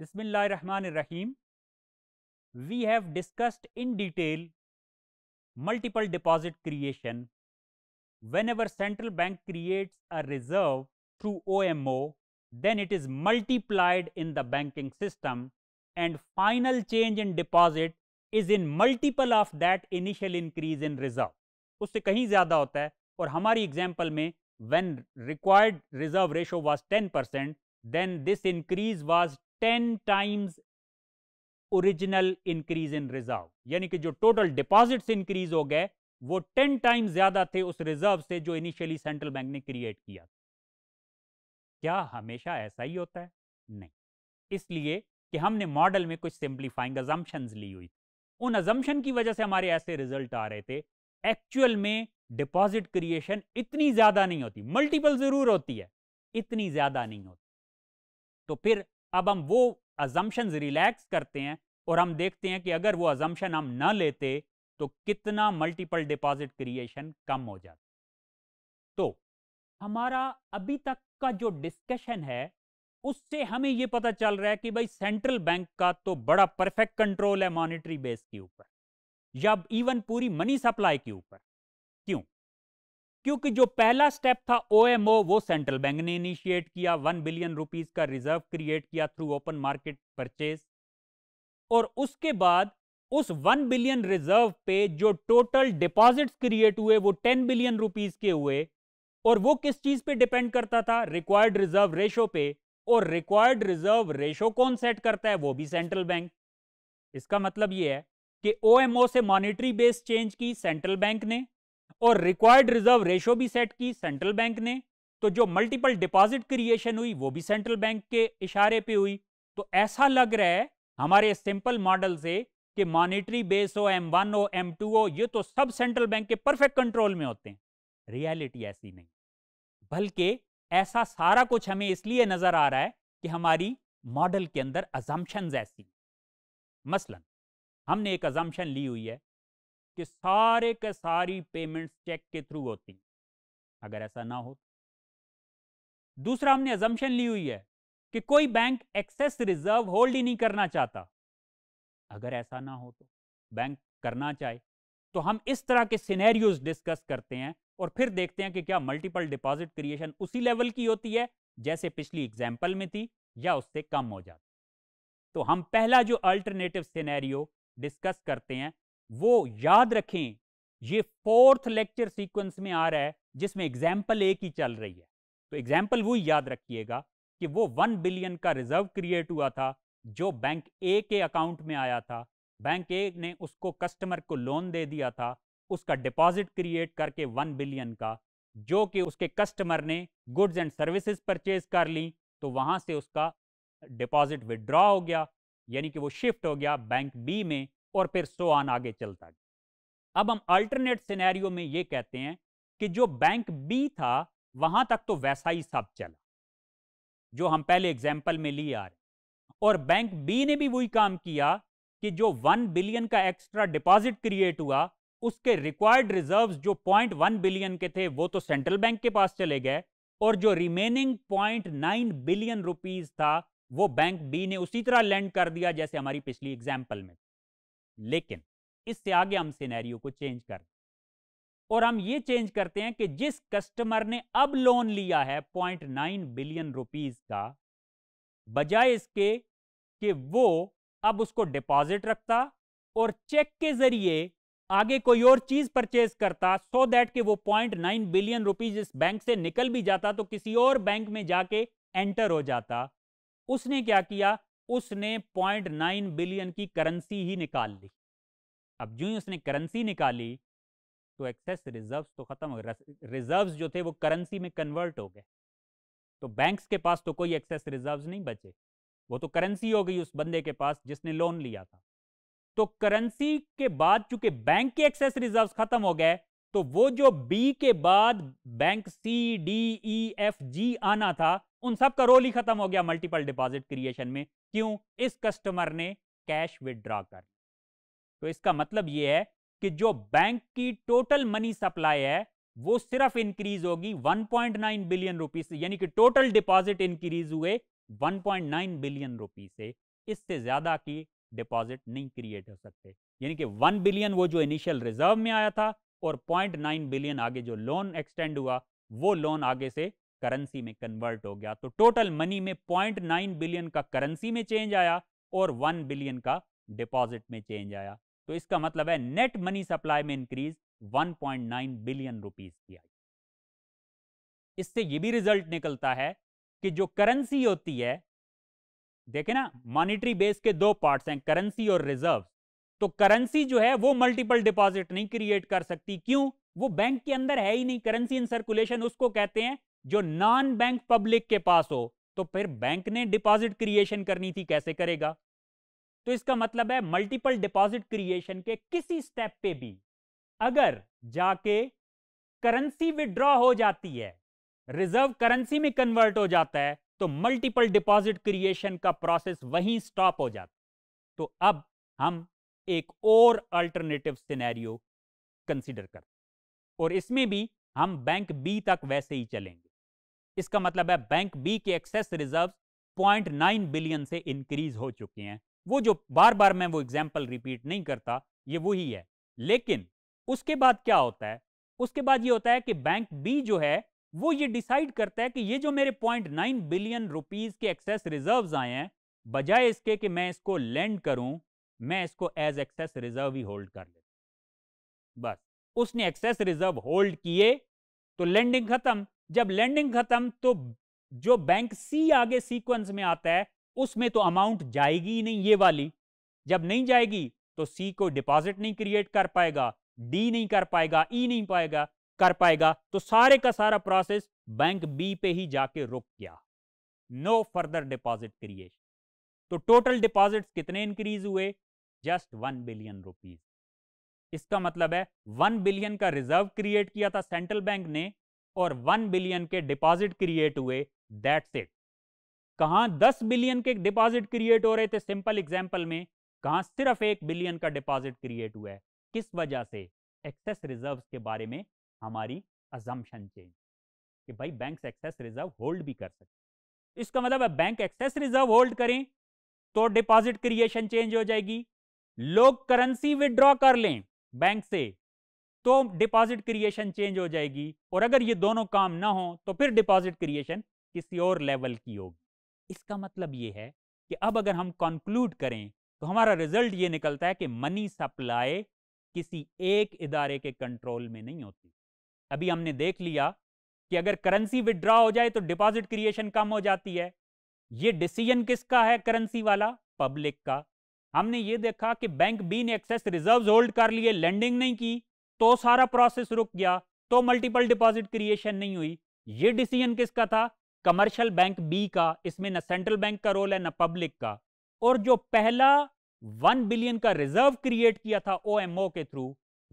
बिस्मिल्लाहमानीम we have discussed in detail multiple deposit creation whenever central bank creates a reserve through OMO then it is multiplied in the banking system and final change in deposit is in multiple of that initial increase in reserve उससे कहीं ज्यादा होता है और हमारी example में when required reserve ratio ratio ten percent then this increase was ten times original increase in reserve यानी कि जो टोटल डिपॉजिट्स इंक्रीज हो गए वो टेन टाइम्स ज्यादा थे उस रिजर्व से जो इनिशियली सेंट्रल बैंक ने क्रिएट किया क्या हमेशा ऐसा ही होता है नहीं इसलिए कि हमने मॉडल में कुछ सिंप्लीफाइंग अजम्पन्स ली हुई उन एजम्पन की वजह से हमारे ऐसे रिजल्ट आ रहे थे एक्चुअल में डिपॉजिट क्रिएशन इतनी ज्यादा नहीं होती मल्टीपल जरूर होती है इतनी ज्यादा नहीं होती तो फिर अब हम वो अजम्पन रिलैक्स करते हैं और हम देखते हैं कि अगर वो अजम्पन हम ना लेते तो कितना मल्टीपल डिपॉजिट क्रिएशन कम हो जाता तो हमारा अभी तक का जो डिस्कशन है उससे हमें ये पता चल रहा है कि भाई सेंट्रल बैंक का तो बड़ा परफेक्ट कंट्रोल है मॉनेटरी बेस के ऊपर या इवन पूरी मनी सप्लाई के ऊपर क्यों क्योंकि जो पहला स्टेप था ओएमओ वो सेंट्रल बैंक ने इनिशिएट किया वन बिलियन रुपीस का रिजर्व क्रिएट किया थ्रू ओपन मार्केट परचेज और उसके बाद उस वन बिलियन रिजर्व पे जो टोटल डिपॉजिट्स क्रिएट हुए वो टेन बिलियन रुपीस के हुए और वो किस चीज पे डिपेंड करता था रिक्वायर्ड रिजर्व रेशो पे और रिक्वायर्ड रिजर्व रेशो कौन सेट करता है वो भी सेंट्रल बैंक इसका मतलब ये है कि ओएमओ से मॉनिटरी बेस चेंज की सेंट्रल बैंक ने और रिक्वायर्ड रिजर्व रेशो भी सेट की सेंट्रल बैंक ने तो जो मल्टीपल डिपॉजिट क्रिएशन हुई वो भी सेंट्रल बैंक के इशारे पे हुई तो ऐसा लग रहा है हमारे सिंपल मॉडल से कि मॉनेटरी बेस हो एम वन हो एम टू हो ये तो सब सेंट्रल बैंक के परफेक्ट कंट्रोल में होते हैं रियलिटी ऐसी नहीं बल्कि ऐसा सारा कुछ हमें इसलिए नजर आ रहा है कि हमारी मॉडल के अंदर अजम्पन्स ऐसी मसलन हमने एक अजम्पन ली हुई है कि सारे के सारी पेमेंट्स चेक के थ्रू होती अगर ऐसा ना हो तो। दूसरा हमने एजम्पन ली हुई है कि कोई बैंक एक्सेस रिजर्व होल्ड ही नहीं करना चाहता अगर ऐसा ना हो तो बैंक करना चाहे तो हम इस तरह के सिनेरियोज डिस्कस करते हैं और फिर देखते हैं कि क्या मल्टीपल डिपॉजिट क्रिएशन उसी लेवल की होती है जैसे पिछली एग्जाम्पल में थी या उससे कम हो जाती तो हम पहला जो अल्टरनेटिव सिनेरियो डिस्कस करते हैं वो याद रखें ये फोर्थ लेक्चर सीक्वेंस में आ रहा है जिसमें एग्जाम्पल एक ही चल रही है तो एग्जाम्पल वो याद रखिएगा कि वो वन बिलियन का रिजर्व क्रिएट हुआ था जो बैंक ए के अकाउंट में आया था बैंक ए ने उसको कस्टमर को लोन दे दिया था उसका डिपॉजिट क्रिएट करके वन बिलियन का जो कि उसके कस्टमर ने गुड्स एंड सर्विसेज परचेज कर ली तो वहां से उसका डिपॉजिट विदड्रॉ हो गया यानी कि वो शिफ्ट हो गया बैंक बी में और फिर सो आन आगे चलता गया अब हम अल्टरनेट सिनेरियो में ये कहते हैं कि जो बैंक बी था वहां तक तो वैसा ही सब चला जो हम पहले एग्जाम्पल में लिए आ रहे और बैंक बी ने भी वही काम किया कि जो वन बिलियन का एक्स्ट्रा डिपॉजिट क्रिएट हुआ उसके रिक्वायर्ड रिजर्व्स जो पॉइंट वन बिलियन के थे वो तो सेंट्रल बैंक के पास चले गए और जो remaining point nine billion rupees था वो बैंक बी ने उसी तरह लैंड कर दिया जैसे हमारी पिछली एग्जाम्पल में लेकिन इससे आगे हम सिनेरियो को चेंज कर और हम ये चेंज करते हैं कि जिस कस्टमर ने अब लोन लिया है पॉइंट नाइन बिलियन रुपीज का बजाय इसके कि वो अब उसको डिपॉजिट रखता और चेक के जरिए आगे कोई और चीज परचेज करता सो so दैट कि वो पॉइंट नाइन बिलियन रुपीज इस बैंक से निकल भी जाता तो किसी और बैंक में जाके एंटर हो जाता उसने क्या किया उसने पॉइंट नाइन बिलियन की करेंसी ही निकाल ली अब जो ही उसने करेंसी निकाली तो एक्सेस रिजर्व्स तो खत्म हो गए रिजर्व्स जो थे वो करेंसी में कन्वर्ट हो गए तो बैंक्स के पास तो कोई एक्सेस रिजर्व्स नहीं बचे वो तो करेंसी हो गई उस बंदे के पास जिसने लोन लिया था तो करेंसी के बाद चूंकि बैंक के एक्सेस रिजर्व्स खत्म हो गए तो वो जो बी के बाद bank C D E F G आना था उन सब का रोल ही खत्म हो गया मल्टीपल डिपॉजिट क्रिएशन में क्यों इस कस्टमर ने कैश विदड्रॉ कर तो इसका मतलब यह है कि जो बैंक की टोटल मनी सप्लाई है वो सिर्फ इंक्रीज होगी 1.9 बिलियन रुपीस से यानी कि टोटल डिपॉजिट इंक्रीज हुए 1.9 बिलियन रुपीस से इससे ज्यादा की डिपॉजिट नहीं क्रिएट हो सकते यानी कि 1 बिलियन वो जो इनिशियल रिजर्व में आया था और 0.9 बिलियन आगे जो लोन एक्सटेंड हुआ वो लोन आगे से करेंसी में कन्वर्ट हो गया तो टोटल मनी में 0.9 बिलियन का करेंसी में चेंज आया और 1 बिलियन का डिपॉजिट में चेंज आया तो इसका मतलब है नेट मनी सप्लाई में इंक्रीज 1.9 बिलियन रुपीस की आई इससे यह भी रिजल्ट निकलता है कि जो करेंसी होती है देखे ना मॉनिटरी बेस के दो पार्ट्स हैं करेंसी और रिजर्व्स तो करेंसी जो है वो मल्टीपल डिपॉजिट नहीं क्रिएट कर सकती क्यों वो बैंक के अंदर है ही नहीं करेंसी इन सर्कुलेशन उसको कहते हैं जो नॉन बैंक पब्लिक के पास हो तो फिर बैंक ने डिपॉजिट क्रिएशन करनी थी कैसे करेगा तो इसका मतलब है मल्टीपल डिपॉजिट क्रिएशन के किसी स्टेप पे भी अगर जाके करेंसी विड्रॉ हो जाती है रिजर्व करेंसी में कन्वर्ट हो जाता है तो मल्टीपल डिपॉजिट क्रिएशन का प्रोसेस वहीं स्टॉप हो जाता है तो अब हम एक और अल्टरनेटिव सिनेरियो कंसीडर कर और इसमें भी हम बैंक बी तक वैसे ही चलेंगे इसका मतलब है बैंक बी के एक्सेस रिजर्व 0.9 बिलियन से इंक्रीज हो चुके हैं वो जो बार बार मैं वो एग्जाम्पल रिपीट नहीं करता ये वही है लेकिन उसके बाद क्या होता है उसके बाद ये होता है कि बैंक बी जो है वो ये डिसाइड करता है कि ये जो मेरे 0.9 बिलियन रुपीज के एक्सेस रिजर्व्स आए हैं बजाय इसके कि मैं इसको लैंड करूं मैं इसको एज एक्सेस रिजर्व ही होल्ड कर लेता बस उसने एक्सेस रिजर्व होल्ड किए तो लेंडिंग खत्म जब लेंडिंग खत्म तो जो बैंक सी आगे सीक्वेंस में आता है उसमें तो अमाउंट जाएगी ही नहीं ये वाली जब नहीं जाएगी तो सी को डिपॉजिट नहीं क्रिएट कर पाएगा डी नहीं कर पाएगा ई e नहीं पाएगा कर पाएगा तो सारे का सारा प्रोसेस बैंक बी पे ही जाके रुक गया नो फर्दर डिपॉजिट क्रिएशन तो टोटल डिपॉजिट्स कितने इंक्रीज हुए जस्ट वन बिलियन रुपीज इसका मतलब है वन बिलियन का रिजर्व क्रिएट किया था सेंट्रल बैंक ने और वन बिलियन के डिपॉजिट क्रिएट हुए दैट्स इट कहाँ दस बिलियन के डिपॉजिट क्रिएट हो रहे थे सिंपल एग्जाम्पल में कहाँ सिर्फ एक बिलियन का डिपॉजिट क्रिएट हुआ है किस वजह से एक्सेस रिजर्व के बारे में हमारी अजम्पन चेंज कि भाई बैंक एक्सेस रिजर्व होल्ड भी कर सकते इसका मतलब है बैंक एक्सेस रिजर्व होल्ड करें तो डिपॉजिट क्रिएशन चेंज हो जाएगी लोग करेंसी विड्रॉ कर लें बैंक से तो डिपॉजिट क्रिएशन चेंज हो जाएगी और अगर ये दोनों काम ना हो तो फिर डिपॉजिट क्रिएशन किसी और लेवल की होगी इसका मतलब ये है कि अब अगर हम कंक्लूड करें तो हमारा रिजल्ट ये निकलता है कि मनी सप्लाई किसी एक इदारे के कंट्रोल में नहीं होती अभी हमने देख लिया कि अगर करेंसी विड्रॉ हो जाए तो डिपॉजिट क्रिएशन कम हो जाती है ये डिसीजन किसका है करेंसी वाला पब्लिक का हमने ये देखा कि बैंक बी ने एक्सेस रिजर्व्स होल्ड कर लिए लैंडिंग नहीं की तो सारा प्रोसेस रुक गया तो मल्टीपल डिपॉजिट क्रिएशन नहीं हुई ये डिसीजन किसका था कमर्शियल बैंक बी का इसमें ना सेंट्रल बैंक का रोल है ना पब्लिक का और जो पहला वन बिलियन का रिजर्व क्रिएट किया था ओ के थ्रू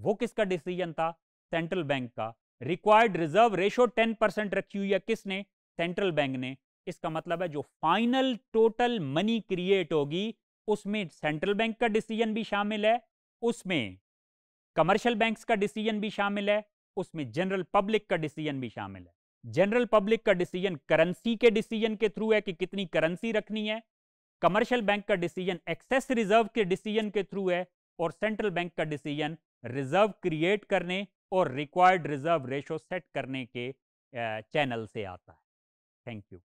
वो किसका डिसीजन था सेंट्रल बैंक का required reserve ratio ten percent रखी हुई है किसने सेंट्रल बैंक ने इसका मतलब है जो फाइनल टोटल मनी क्रिएट होगी उसमें सेंट्रल बैंक का डिसीजन भी शामिल है उसमें कमर्शियल बैंक्स का डिसीजन भी शामिल है उसमें जनरल पब्लिक का डिसीजन भी शामिल है जनरल पब्लिक का डिसीजन करेंसी के डिसीजन के थ्रू है कि कितनी करेंसी रखनी है कमर्शियल बैंक का डिसीजन एक्सेस रिजर्व के डिसीजन के थ्रू है और सेंट्रल बैंक का डिसीजन रिजर्व क्रिएट करने और रिक्वायर्ड रिजर्व रेशो सेट करने के चैनल से आता है थैंक यू